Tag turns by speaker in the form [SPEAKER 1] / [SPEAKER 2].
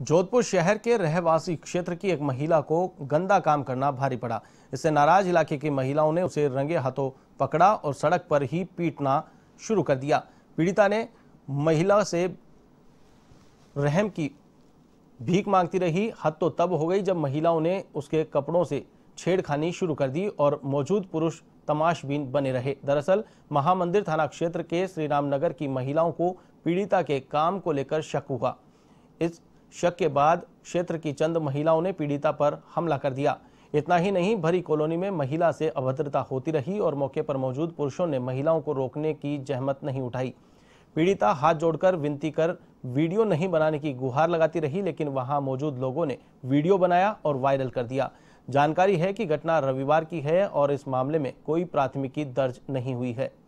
[SPEAKER 1] जोधपुर शहर के रहवासी क्षेत्र की एक महिला को गंदा काम करना भारी पड़ा इससे नाराज इलाके की महिलाओं ने उसे रंगे हाथों पकड़ा और सड़क पर ही पीटना शुरू कर दिया पीड़िता ने महिला से रहम की भीख मांगती रही हद तो तब हो गई जब महिलाओं ने उसके कपड़ों से छेड़खानी शुरू कर दी और मौजूद पुरुष तमाशबीन बने रहे दरअसल महामंदिर थाना क्षेत्र के श्रीरामनगर की महिलाओं को पीड़िता के काम को लेकर शक हुआ इस शक के बाद क्षेत्र की चंद महिलाओं ने पीड़िता पर हमला कर दिया इतना ही नहीं भरी कॉलोनी में महिला से अभद्रता होती रही और मौके पर मौजूद पुरुषों ने महिलाओं को रोकने की जहमत नहीं उठाई पीड़िता हाथ जोड़कर विनती कर वीडियो नहीं बनाने की गुहार लगाती रही लेकिन वहां मौजूद लोगों ने वीडियो बनाया और वायरल कर दिया जानकारी है कि घटना रविवार की है और इस मामले में कोई प्राथमिकी दर्ज नहीं हुई है